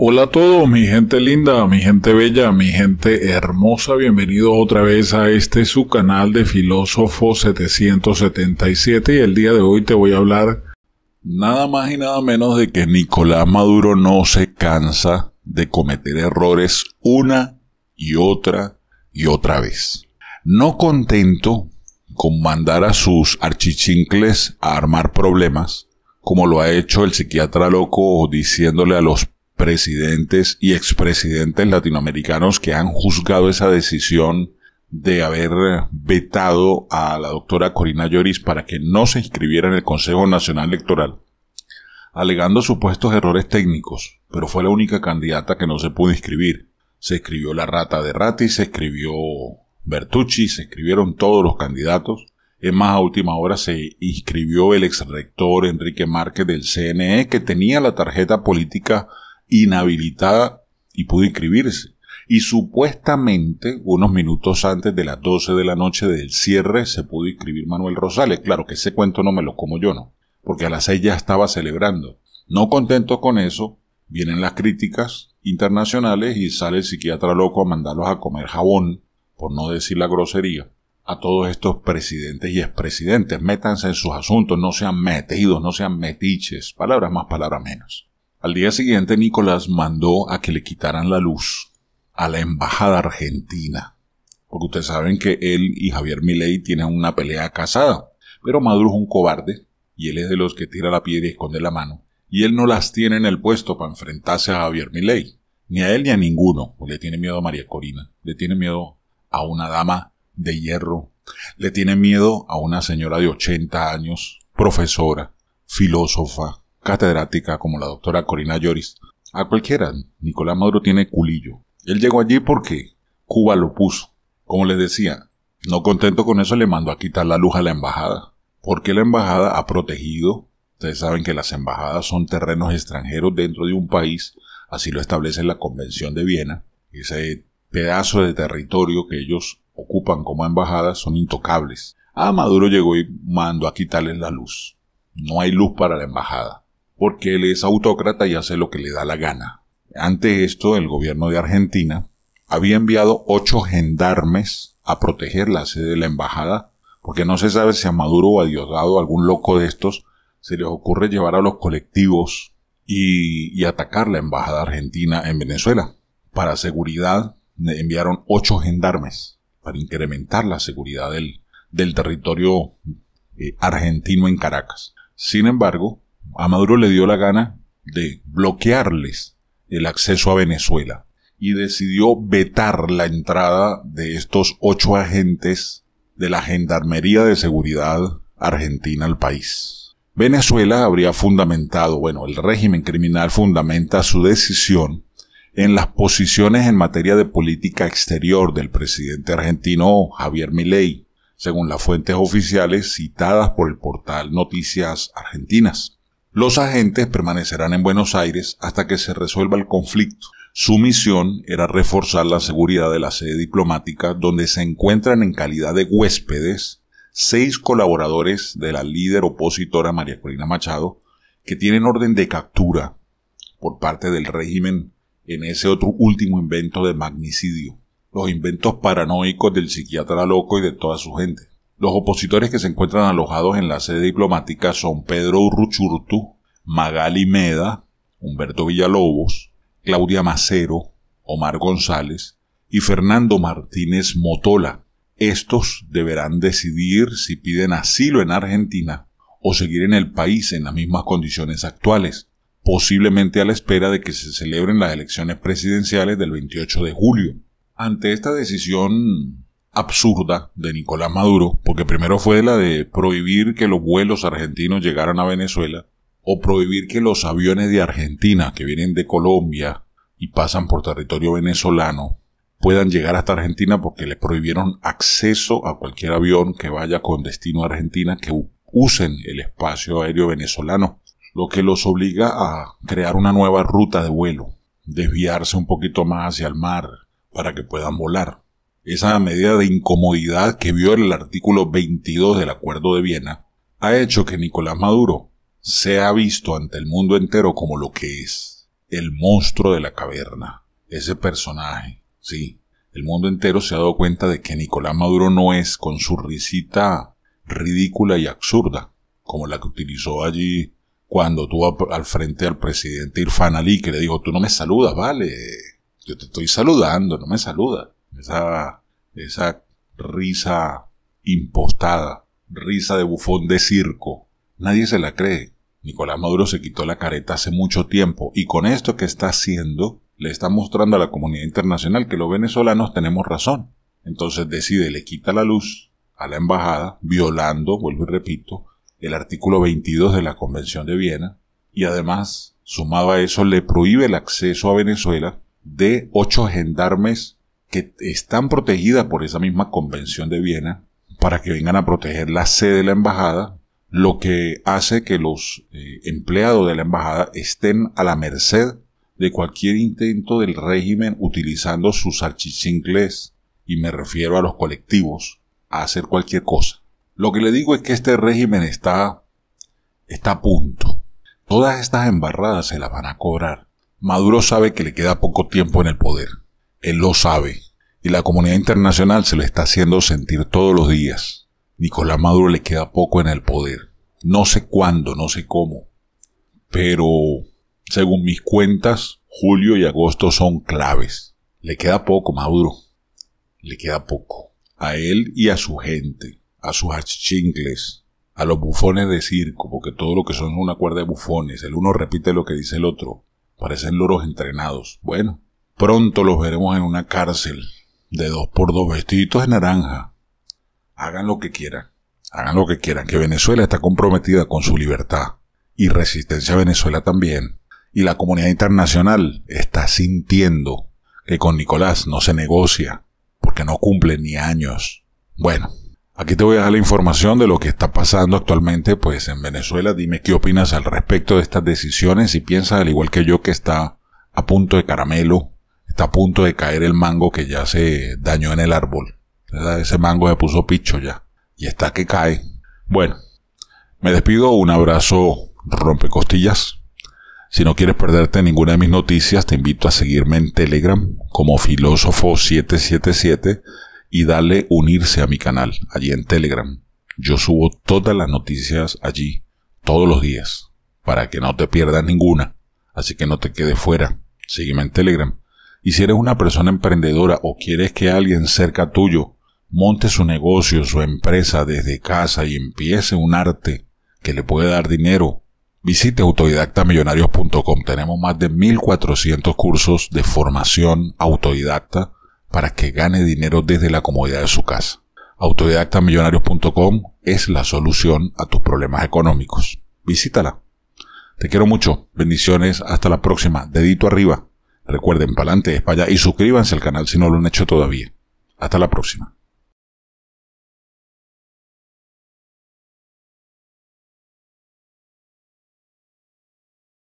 Hola a todos, mi gente linda, mi gente bella, mi gente hermosa, bienvenidos otra vez a este su canal de Filósofo 777 y el día de hoy te voy a hablar nada más y nada menos de que Nicolás Maduro no se cansa de cometer errores una y otra y otra vez. No contento con mandar a sus archichincles a armar problemas, como lo ha hecho el psiquiatra loco diciéndole a los presidentes y expresidentes latinoamericanos que han juzgado esa decisión de haber vetado a la doctora Corina Lloris para que no se inscribiera en el Consejo Nacional Electoral, alegando supuestos errores técnicos, pero fue la única candidata que no se pudo inscribir. Se escribió la rata de Ratti, se escribió Bertucci, se escribieron todos los candidatos. en más, a última hora se inscribió el exrector Enrique Márquez del CNE, que tenía la tarjeta política inhabilitada y pudo inscribirse. Y supuestamente, unos minutos antes de las 12 de la noche del cierre, se pudo inscribir Manuel Rosales. Claro que ese cuento no me lo como yo, no, porque a las 6 ya estaba celebrando. No contento con eso, vienen las críticas internacionales y sale el psiquiatra loco a mandarlos a comer jabón, por no decir la grosería, a todos estos presidentes y expresidentes. Métanse en sus asuntos, no sean metidos, no sean metiches. Palabras más, palabras menos. Al día siguiente Nicolás mandó a que le quitaran la luz a la embajada argentina, porque ustedes saben que él y Javier Milei tienen una pelea casada, pero Maduro es un cobarde y él es de los que tira la piedra y esconde la mano, y él no las tiene en el puesto para enfrentarse a Javier Milei, ni a él ni a ninguno, le tiene miedo a María Corina, le tiene miedo a una dama de hierro, le tiene miedo a una señora de 80 años, profesora, filósofa, catedrática como la doctora Corina Lloris. A cualquiera, Nicolás Maduro tiene culillo. Él llegó allí porque Cuba lo puso. Como les decía, no contento con eso le mandó a quitar la luz a la embajada. Porque la embajada ha protegido, ustedes saben que las embajadas son terrenos extranjeros dentro de un país, así lo establece la Convención de Viena. Ese pedazo de territorio que ellos ocupan como embajada son intocables. a ah, Maduro llegó y mandó a quitarles la luz. No hay luz para la embajada porque él es autócrata y hace lo que le da la gana. Ante esto, el gobierno de Argentina había enviado ocho gendarmes a proteger la sede de la embajada, porque no se sabe si a Maduro o a Diosdado, algún loco de estos, se les ocurre llevar a los colectivos y, atacar la embajada argentina en Venezuela. Para seguridad, enviaron ocho gendarmes para incrementar la seguridad del, territorio eh, argentino en Caracas. Sin embargo, a Maduro le dio la gana de bloquearles el acceso a Venezuela y decidió vetar la entrada de estos ocho agentes de la Gendarmería de Seguridad Argentina al país. Venezuela habría fundamentado, bueno, el régimen criminal fundamenta su decisión en las posiciones en materia de política exterior del presidente argentino Javier Milei, según las fuentes oficiales citadas por el portal Noticias Argentinas. Los agentes permanecerán en Buenos Aires hasta que se resuelva el conflicto. Su misión era reforzar la seguridad de la sede diplomática donde se encuentran en calidad de huéspedes seis colaboradores de la líder opositora María Corina Machado que tienen orden de captura por parte del régimen en ese otro último invento de magnicidio, los inventos paranoicos del psiquiatra loco y de toda su gente. Los opositores que se encuentran alojados en la sede diplomática son Pedro Urruchurtu, Magali Meda, Humberto Villalobos, Claudia Macero, Omar González y Fernando Martínez Motola. Estos deberán decidir si piden asilo en Argentina o seguir en el país en las mismas condiciones actuales, posiblemente a la espera de que se celebren las elecciones presidenciales del 28 de julio. Ante esta decisión absurda de Nicolás Maduro, porque primero fue la de prohibir que los vuelos argentinos llegaran a Venezuela o prohibir que los aviones de Argentina que vienen de Colombia y pasan por territorio venezolano puedan llegar hasta Argentina porque le prohibieron acceso a cualquier avión que vaya con destino a Argentina que usen el espacio aéreo venezolano, lo que los obliga a crear una nueva ruta de vuelo, desviarse un poquito más hacia el mar para que puedan volar esa medida de incomodidad que vio en el artículo 22 del Acuerdo de Viena, ha hecho que Nicolás Maduro sea visto ante el mundo entero como lo que es, el monstruo de la caverna, ese personaje, sí. El mundo entero se ha dado cuenta de que Nicolás Maduro no es con su risita ridícula y absurda, como la que utilizó allí cuando tuvo al frente al presidente Irfan Ali, que le dijo, tú no me saludas, vale, yo te estoy saludando, no me saludas. Esa, esa risa impostada, risa de bufón de circo. Nadie se la cree. Nicolás Maduro se quitó la careta hace mucho tiempo y con esto que está haciendo le está mostrando a la comunidad internacional que los venezolanos tenemos razón. Entonces decide, le quita la luz a la embajada, violando, vuelvo y repito, el artículo 22 de la Convención de Viena y además, sumado a eso, le prohíbe el acceso a Venezuela de ocho gendarmes que están protegidas por esa misma Convención de Viena para que vengan a proteger la sede de la embajada, lo que hace que los eh, empleados de la embajada estén a la merced de cualquier intento del régimen utilizando sus archichincles, y me refiero a los colectivos, a hacer cualquier cosa. Lo que le digo es que este régimen está, está a punto. Todas estas embarradas se las van a cobrar. Maduro sabe que le queda poco tiempo en el poder. Él lo sabe. Y la comunidad internacional se lo está haciendo sentir todos los días. Nicolás Maduro le queda poco en el poder. No sé cuándo, no sé cómo. Pero, según mis cuentas, julio y agosto son claves. Le queda poco, Maduro. Le queda poco. A él y a su gente, a sus achingles. a los bufones de circo, porque todo lo que son es una cuerda de bufones. El uno repite lo que dice el otro. Parecen loros entrenados. Bueno, Pronto los veremos en una cárcel de dos por dos vestiditos de naranja. Hagan lo que quieran, hagan lo que quieran, que Venezuela está comprometida con su libertad y resistencia a Venezuela también. Y la comunidad internacional está sintiendo que con Nicolás no se negocia, porque no cumple ni años. Bueno, aquí te voy a dar la información de lo que está pasando actualmente pues en Venezuela. Dime qué opinas al respecto de estas decisiones, y piensas al igual que yo que está a punto de caramelo está a punto de caer el mango que ya se dañó en el árbol. Ese mango se puso picho ya. Y está que cae. Bueno, me despido. Un abrazo rompecostillas. Si no quieres perderte ninguna de mis noticias, te invito a seguirme en Telegram como filósofo 777 y dale unirse a mi canal allí en Telegram. Yo subo todas las noticias allí todos los días para que no te pierdas ninguna. Así que no te quedes fuera. Sígueme en Telegram. Y si eres una persona emprendedora o quieres que alguien cerca tuyo monte su negocio, su empresa desde casa y empiece un arte que le puede dar dinero, visite autodidactamillonarios.com. Tenemos más de 1.400 cursos de formación autodidacta para que gane dinero desde la comodidad de su casa. Autodidactamillonarios.com es la solución a tus problemas económicos. Visítala. Te quiero mucho. Bendiciones. Hasta la próxima. Dedito arriba. Recuerden, pa'lante España y suscríbanse al canal si no lo han hecho todavía. Hasta la próxima.